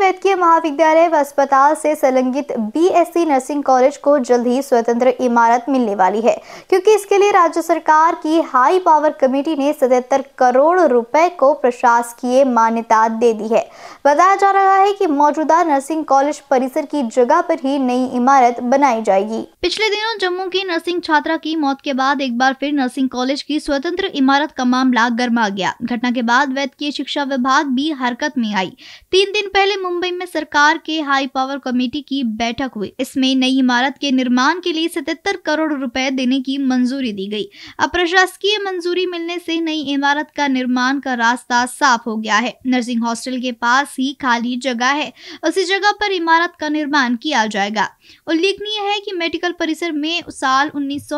वैद्य महाविद्यालय व अस्पताल से संलग्नित बीएससी नर्सिंग कॉलेज को जल्द ही स्वतंत्र इमारत मिलने वाली है क्योंकि इसके लिए राज्य सरकार की हाई पावर कमेटी ने सतहत्तर करोड़ रुपए को प्रशासकीय मान्यता दे दी है बताया जा रहा है कि मौजूदा नर्सिंग कॉलेज परिसर की जगह पर ही नई इमारत बनाई जाएगी पिछले दिनों जम्मू की नर्सिंग छात्रा की मौत के बाद एक बार फिर नर्सिंग कॉलेज की स्वतंत्र इमारत का मामला गर्मा गया घटना के बाद वैद्य शिक्षा विभाग भी हरकत में आई तीन दिन पहले मुंबई में सरकार के हाई पावर कमेटी की बैठक हुई इसमें नई इमारत के निर्माण के लिए सतहत्तर करोड़ रुपए देने की मंजूरी दी गई अब प्रशासकीय मंजूरी मिलने से नई इमारत का निर्माण का रास्ता साफ हो गया है नर्सिंग हॉस्टल के पास ही खाली जगह है उसी जगह पर इमारत का निर्माण किया जाएगा उल्लेखनीय है की मेडिकल परिसर में साल उन्नीस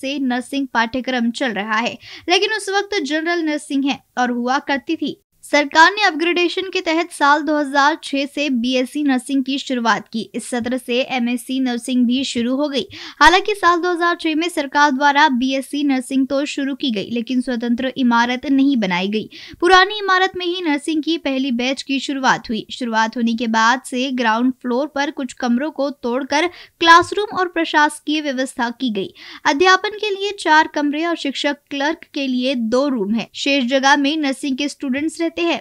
से नर्सिंग पाठ्यक्रम चल रहा है लेकिन उस वक्त जनरल नर्सिंग है और हुआ करती थी सरकार ने अपग्रेडेशन के तहत साल 2006 से बीएससी नर्सिंग e की शुरुआत की इस सत्र से एमएससी नर्सिंग e भी शुरू हो गई हालांकि साल 2006 में सरकार द्वारा बीएससी नर्सिंग e तो शुरू की गई लेकिन स्वतंत्र इमारत नहीं बनाई गई पुरानी इमारत में ही नर्सिंग की पहली बैच की शुरुआत हुई शुरुआत होने के बाद से ग्राउंड फ्लोर पर कुछ कमरों को तोड़कर क्लासरूम और प्रशासकीय व्यवस्था की गई अध्यापन के लिए चार कमरे और शिक्षक क्लर्क के लिए दो रूम है शेष जगह में नर्सिंग के स्टूडेंट्स रहते सकते हैं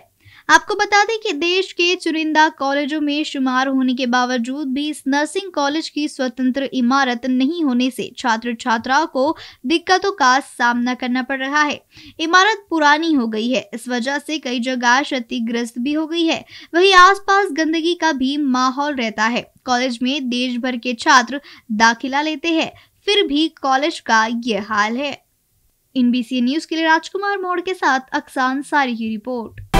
आपको बता दें कि देश के चुनिंदा कॉलेजों में शुमार होने के बावजूद भी इस नर्सिंग कॉलेज की स्वतंत्र इमारत नहीं होने से छात्र छात्राओं को दिक्कतों का सामना करना पड़ रहा है इमारत पुरानी हो गई है इस वजह से कई जगह क्षतिग्रस्त भी हो गई है वहीं आसपास गंदगी का भी माहौल रहता है कॉलेज में देश भर के छात्र दाखिला लेते हैं फिर भी कॉलेज का यह हाल है इन न्यूज के लिए राजकुमार मोड़ के साथ अक्सान सारी की रिपोर्ट